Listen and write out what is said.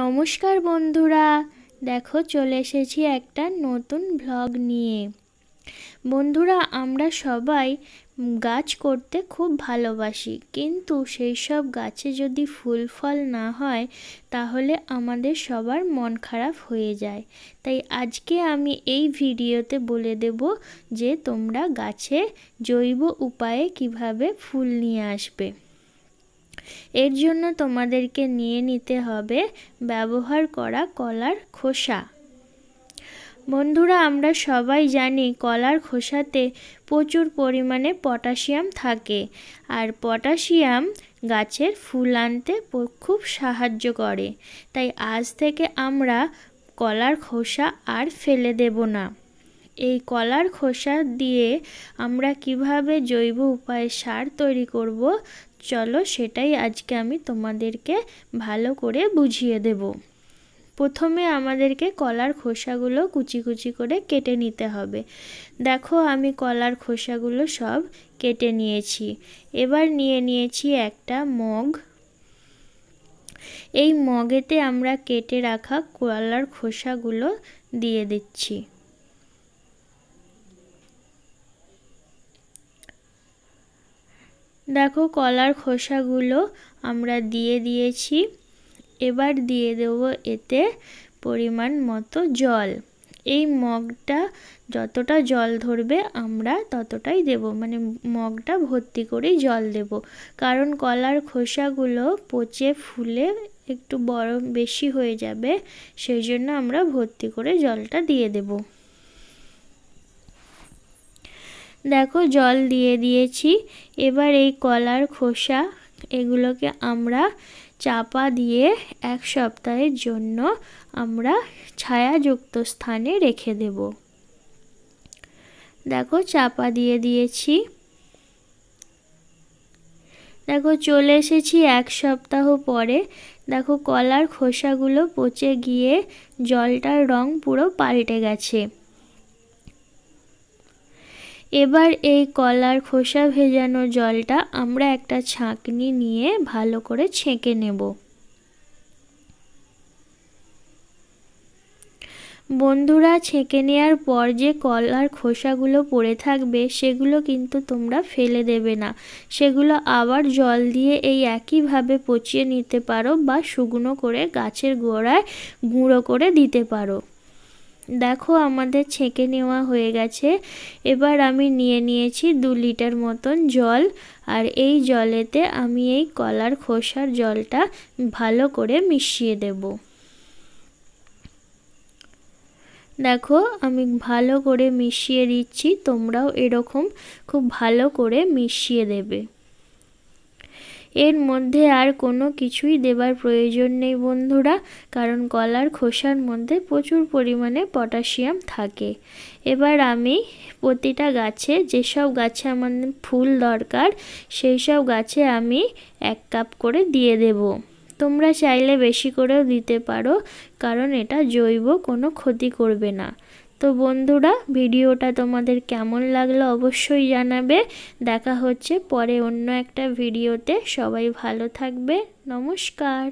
নমস্কার বন্ধুরা দেখো চলে এসেছি একটা নতুন ভ্লগ নিয়ে বন্ধুরা আমরা সবাই গাছ করতে খুব ভালোবাসি কিন্তু সেই সব গাছে যদি ফুল ফল না হয় তাহলে আমাদের সবার মন খারাপ হয়ে যায় তাই আজকে আমি এই ভিডিওতে বলে দেব যে তোমরা গাছে জৈব উপায়ে কিভাবে ফুল নিয়ে আসবে এর জন্য তোমাদেরকে নিয়ে নিতে হবে ব্যবহার করা কলার খোসা বন্ধুরা আমরা সবাই জানি কলার খোসাতে প্রচুর পরিমাণে পটাশিয়াম থাকে আর পটাশিয়াম গাছের ফুল আনতে খুব সাহায্য করে তাই আজ থেকে আমরা কলার খোসা আর ফেলে দেব না এই কলার খোসা দিয়ে আমরা কিভাবে জৈব উপায়ে সার তৈরি করব চলো সেটাই আজকে আমি তোমাদেরকে ভালো করে বুঝিয়ে দেব প্রথমে আমাদেরকে কলার খোসাগুলো কুচি কুচি করে কেটে নিতে হবে দেখো আমি কলার খোসাগুলো সব কেটে নিয়েছি এবার নিয়ে নিয়েছি একটা মগ এই মগেতে আমরা কেটে রাখা কলার খোসাগুলো দিয়ে দিচ্ছি দেখো কলার খোসাগুলো আমরা দিয়ে দিয়েছি এবার দিয়ে দেব এতে পরিমাণ মতো জল এই মগটা যতটা জল ধরবে আমরা ততটাই দেব মানে মগটা ভর্তি করেই জল দেব কারণ কলার খোসাগুলো পচে ফুলে একটু বড় বেশি হয়ে যাবে সেই জন্য আমরা ভর্তি করে জলটা দিয়ে দেবো দেখো জল দিয়ে দিয়েছি এবার এই কলার খোসা এগুলোকে আমরা চাপা দিয়ে এক সপ্তাহের জন্য আমরা ছায়াযুক্ত স্থানে রেখে দেব দেখো চাপা দিয়ে দিয়েছি দেখো চলে এসেছি এক সপ্তাহ পরে দেখো কলার খোসাগুলো পচে গিয়ে জলটার রং পুরো পাল্টে গেছে এবার এই কলার খোসা ভেজানো জলটা আমরা একটা ছাঁকনি নিয়ে ভালো করে ছেঁকে নেব বন্ধুরা ছেঁকে নেওয়ার পর যে কলার খোসাগুলো পড়ে থাকবে সেগুলো কিন্তু তোমরা ফেলে দেবে না সেগুলো আবার জল দিয়ে এই একইভাবে পচিয়ে নিতে পারো বা শুকনো করে গাছের গোড়ায় গুঁড়ো করে দিতে পারো দেখো আমাদের ছেঁকে নেওয়া হয়ে গেছে এবার আমি নিয়ে নিয়েছি দু লিটার মতন জল আর এই জলেতে আমি এই কলার খোসার জলটা ভালো করে মিশিয়ে দেব দেখো আমি ভালো করে মিশিয়ে দিচ্ছি তোমরাও এরকম খুব ভালো করে মিশিয়ে দেবে এর মধ্যে আর কোনো কিছুই দেবার প্রয়োজন নেই বন্ধুরা কারণ কলার খোসার মধ্যে প্রচুর পরিমাণে পটাশিয়াম থাকে এবার আমি প্রতিটা গাছে যেসব গাছে আমার ফুল দরকার সেই সব গাছে আমি এক কাপ করে দিয়ে দেব তোমরা চাইলে বেশি করেও দিতে পারো কারণ এটা জৈব কোনো ক্ষতি করবে না তো বন্ধুরা ভিডিওটা তোমাদের কেমন লাগলো অবশ্যই জানাবে দেখা হচ্ছে পরে অন্য একটা ভিডিওতে সবাই ভালো থাকবে নমস্কার